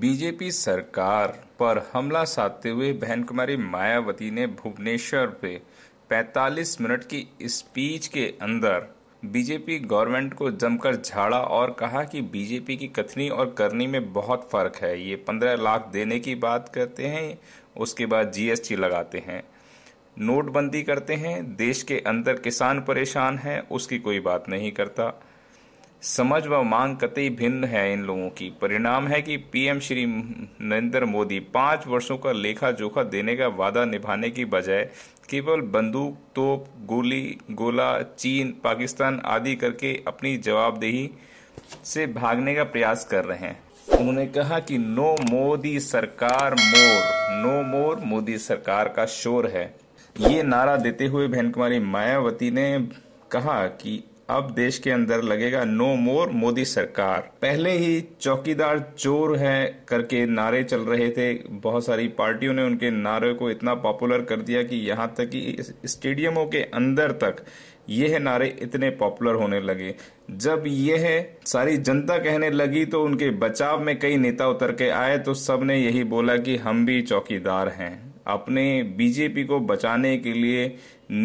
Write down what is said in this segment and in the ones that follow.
BJP सरकार पर हमला साधते हुए बहन कुमारी मायावती ने भुवनेश्वर पे 45 मिनट की स्पीच के अंदर बीजेपी गवर्नमेंट को जमकर झाड़ा और कहा कि बीजेपी की कथनी और करनी में बहुत फर्क है ये 15 लाख देने की बात करते हैं उसके बाद जीएसटी लगाते हैं नोटबंदी करते हैं देश के अंदर किसान परेशान है उसकी कोई बात नहीं करता समझ व मांग कतई भिन्न है इन लोगों की परिणाम है कि पीएम श्री नरेंद्र मोदी पांच वर्षों का लेखा जोखा देने का वादा निभाने की बजाय केवल बंदूक तोप गोली गोला चीन पाकिस्तान आदि करके अपनी जवाबदेही से भागने का प्रयास कर रहे हैं उन्होंने कहा कि नो मोदी सरकार मोर नो मोर मोदी सरकार का शोर है ये नारा देते हुए बहन कुमारी मायावती ने कहा कि अब देश के अंदर लगेगा नो मोर मोदी सरकार पहले ही चौकीदार चोर है करके नारे चल रहे थे बहुत सारी पार्टियों ने उनके नारे को इतना पॉपुलर कर दिया कि यहाँ तक कि स्टेडियमों के अंदर तक यह नारे इतने पॉपुलर होने लगे जब यह सारी जनता कहने लगी तो उनके बचाव में कई नेता उतर के आए तो सबने यही बोला कि हम भी चौकीदार हैं अपने बीजेपी को बचाने के लिए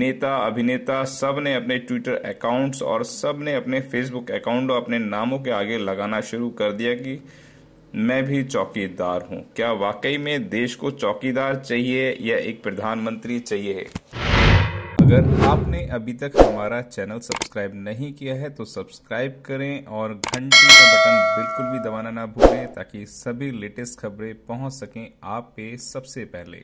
नेता अभिनेता सब ने अपने ट्विटर अकाउंट्स और सब ने अपने फेसबुक अकाउंट और अपने नामों के आगे लगाना शुरू कर दिया कि मैं भी चौकीदार हूं क्या वाकई में देश को चौकीदार चाहिए या एक प्रधानमंत्री चाहिए अगर आपने अभी तक हमारा चैनल सब्सक्राइब नहीं किया है तो सब्सक्राइब करें और घंटी का बटन बिल्कुल भी दबाना ना भूलें ताकि सभी लेटेस्ट खबरें पहुंच सकें आप पे सबसे पहले